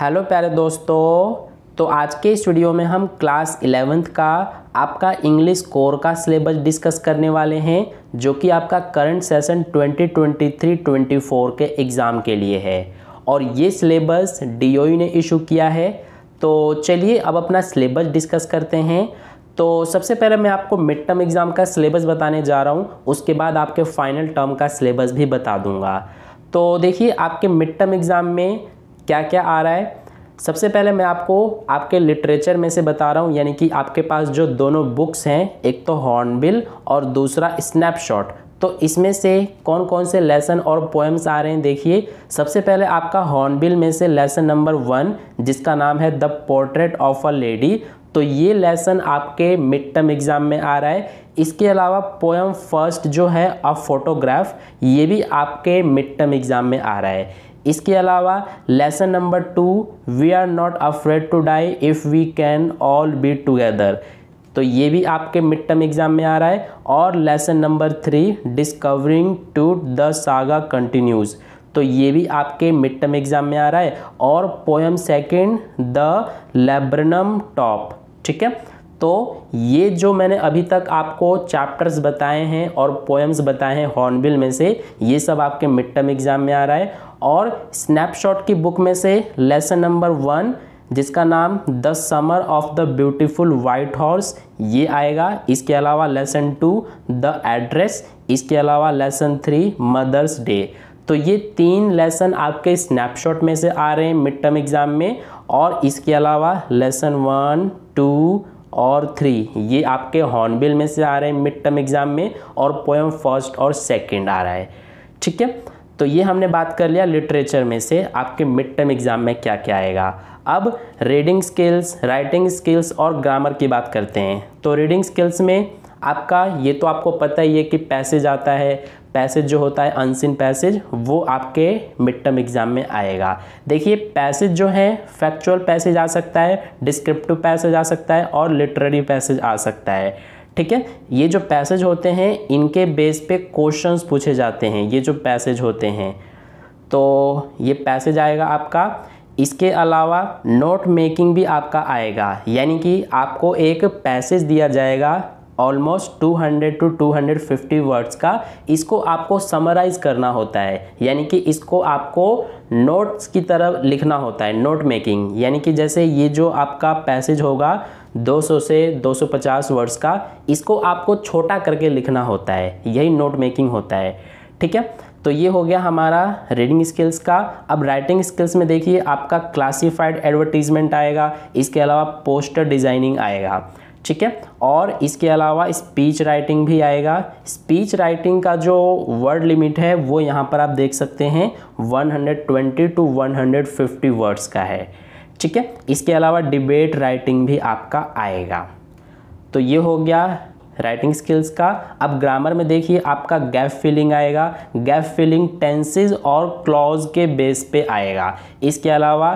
hello प्यारे दोस्तों तो आज के इस वीडियो में हम क्लास इलेवेंथ का आपका इंग्लिश कोर का सिलेबस डिस्कस करने वाले हैं जो कि आपका करंट सेशन 2023-24 के एग्ज़ाम के लिए है और ये सिलेबस डी e ने इशू किया है तो चलिए अब अपना सिलेबस डिस्कस करते हैं तो सबसे पहले मैं आपको मिड टर्म एग्ज़ाम का सिलेबस बताने जा रहा हूँ उसके बाद आपके फाइनल टर्म का सिलेबस भी बता दूँगा तो देखिए आपके मिड टर्म एग्ज़ाम में क्या क्या आ रहा है सबसे पहले मैं आपको आपके लिटरेचर में से बता रहा हूँ यानी कि आपके पास जो दोनों बुक्स हैं एक तो हॉर्नबिल और दूसरा स्नैपशॉट तो इसमें से कौन कौन से लेसन और पोएम्स आ रहे हैं देखिए सबसे पहले आपका हॉर्नबिल में से लेसन नंबर वन जिसका नाम है the portrait of a lady तो ये लेसन आपके मिड टर्म एग्ज़ाम में आ रहा है इसके अलावा पोएम फर्स्ट जो है अ फोटोग्राफ ये भी आपके मिड टर्म एग्ज़ाम में आ रहा है इसके अलावा lesson number two we are not afraid to die if we can all be together तो ये भी आपके मिड टर्म एग्ज़ाम में आ रहा है और lesson number three discovering Tut the saga continues तो ये भी आपके मिड टर्म एग्ज़ाम में आ रहा है और poem second the laburnum top ठीक है तो ये जो मैंने अभी तक आपको चैप्टर्स बताए हैं और पोएम्स बताए हैं हॉर्नबिल में से ये सब आपके मिड टर्म एग्ज़ाम में आ रहा है और स्नैपशॉट की बुक में से लेसन नंबर वन जिसका नाम the summer of the beautiful white horse ये आएगा इसके अलावा लेसन टू द एड्रेस इसके अलावा लेसन थ्री मदर्स डे तो ये तीन लेसन आपके स्नैपशॉट में से आ रहे हैं मिड टर्म एग्ज़ाम में और इसके अलावा लेसन वन टू और थ्री ये आपके हॉर्नबिल में से आ रहे हैं मिड टर्म एग्ज़ाम में और पोएम फर्स्ट और सेकंड आ रहा है ठीक है तो ये हमने बात कर लिया लिटरेचर में से आपके मिड टर्म एग्ज़ाम में क्या क्या आएगा अब रीडिंग स्किल्स राइटिंग स्किल्स और ग्रामर की बात करते हैं तो रीडिंग स्किल्स में आपका ये तो आपको पता ही है कि पैसेज आता है पैसेज जो होता है अनसिन पैसेज वो आपके मिड टर्म एग्ज़ाम में आएगा देखिए पैसेज जो है फैक्चुअल पैसेज आ सकता है डिस्क्रिप्टिव पैसेज आ सकता है और लिटरेरी पैसेज आ सकता है ठीक है ये जो पैसेज होते हैं इनके बेस पे क्वेश्चंस पूछे जाते हैं ये जो पैसेज होते हैं तो ये पैसेज आएगा आपका इसके अलावा नोट मेकिंग भी आपका आएगा यानी कि आपको एक पैसेज दिया जाएगा ऑलमोस्ट 200 टू टू वर्ड्स का इसको आपको समराइज़ करना होता है यानी कि इसको आपको नोट्स की तरह लिखना होता है नोट मेकिंग यानी कि जैसे ये जो आपका पैसेज होगा 200 से 250 वर्ड्स का इसको आपको छोटा करके लिखना होता है यही नोट मेकिंग होता है ठीक है तो ये हो गया हमारा रीडिंग स्किल्स का अब राइटिंग स्किल्स में देखिए आपका क्लासीफाइड एडवर्टीजमेंट आएगा इसके अलावा पोस्टर डिज़ाइनिंग आएगा ठीक है और इसके अलावा स्पीच राइटिंग भी आएगा स्पीच राइटिंग का जो वर्ड लिमिट है वो यहाँ पर आप देख सकते हैं 120 टू 150 वर्ड्स का है ठीक है इसके अलावा डिबेट राइटिंग भी आपका आएगा तो ये हो गया राइटिंग स्किल्स का अब ग्रामर में देखिए आपका गैप फिलिंग आएगा गैप फिलिंग टेंसेज और क्लॉज के बेस पे आएगा इसके अलावा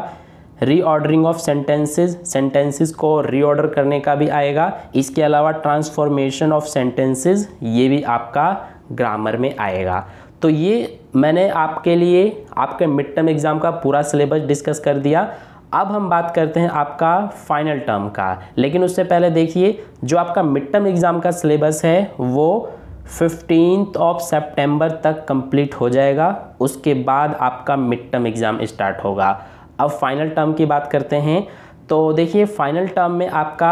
रीऑर्डरिंग ऑफ सेंटेंसेज सेंटेंसेज को रीऑर्डर करने का भी आएगा इसके अलावा ट्रांसफॉर्मेशन ऑफ सेंटेंसेज ये भी आपका ग्रामर में आएगा तो ये मैंने आपके लिए आपके मिड टर्म एग्ज़ाम का पूरा सिलेबस डिस्कस कर दिया अब हम बात करते हैं आपका फाइनल टर्म का लेकिन उससे पहले देखिए जो आपका मिड टर्म एग्ज़ाम का सिलेबस है वो फिफ्टीन ऑफ सेप्टेम्बर तक कंप्लीट हो जाएगा उसके बाद आपका मिड टर्म एग्ज़ाम स्टार्ट होगा अब फाइनल टर्म की बात करते हैं तो देखिए फाइनल टर्म में आपका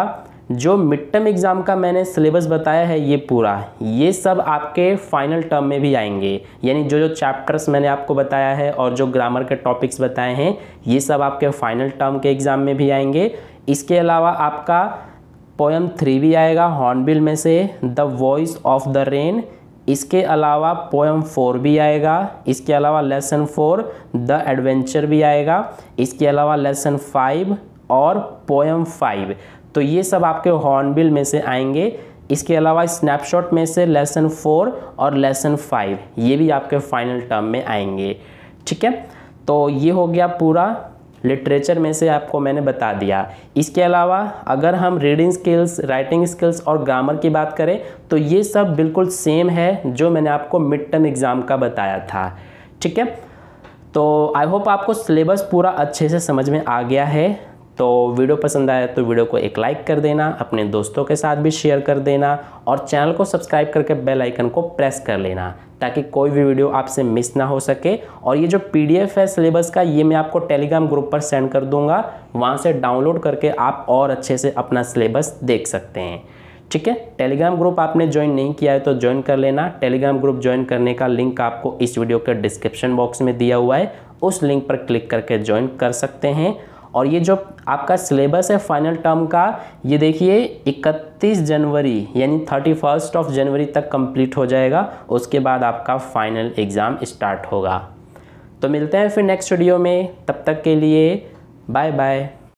जो मिड टर्म एग्ज़ाम का मैंने सिलेबस बताया है ये पूरा ये सब आपके फाइनल टर्म में भी आएंगे यानी जो जो चैप्टर्स मैंने आपको बताया है और जो ग्रामर के टॉपिक्स बताए हैं ये सब आपके फाइनल टर्म के एग्ज़ाम में भी आएंगे इसके अलावा आपका पोएम थ्री भी आएगा हॉर्नबिल में से the voice of the rain इसके अलावा पोएम फोर भी आएगा इसके अलावा लेसन फोर द एडवेंचर भी आएगा इसके अलावा लेसन फाइव और पोएम फाइव तो ये सब आपके हॉर्नबिल में से आएंगे इसके अलावा स्नैपशॉट में से लेसन फोर और लेसन फाइव ये भी आपके फाइनल टर्म में आएंगे ठीक है तो ये हो गया पूरा लिटरेचर में से आपको मैंने बता दिया इसके अलावा अगर हम रीडिंग स्किल्स राइटिंग स्किल्स और ग्रामर की बात करें तो ये सब बिल्कुल सेम है जो मैंने आपको मिड टर्म एग्ज़ाम का बताया था ठीक है तो आई होप आपको सिलेबस पूरा अच्छे से समझ में आ गया है तो वीडियो पसंद आया तो वीडियो को एक लाइक कर देना अपने दोस्तों के साथ भी शेयर कर देना और चैनल को सब्सक्राइब करके बेल आइकन को प्रेस कर लेना ताकि कोई भी वीडियो आपसे मिस ना हो सके और ये जो पीडीएफ है सिलेबस का ये मैं आपको टेलीग्राम ग्रुप पर सेंड कर दूंगा वहाँ से डाउनलोड करके आप और अच्छे से अपना सिलेबस देख सकते हैं ठीक है टेलीग्राम ग्रुप आपने ज्वाइन नहीं किया है तो ज्वाइन कर लेना टेलीग्राम ग्रुप ज्वाइन करने का लिंक आपको इस वीडियो के डिस्क्रिप्शन बॉक्स में दिया हुआ है उस लिंक पर क्लिक करके ज्वाइन कर सकते हैं और ये जो आपका सिलेबस है फाइनल टर्म का ये देखिए 31 जनवरी यानी 31 ऑफ जनवरी तक कंप्लीट हो जाएगा उसके बाद आपका फाइनल एग्ज़ाम स्टार्ट होगा तो मिलते हैं फिर नेक्स्ट वीडियो में तब तक के लिए बाय बाय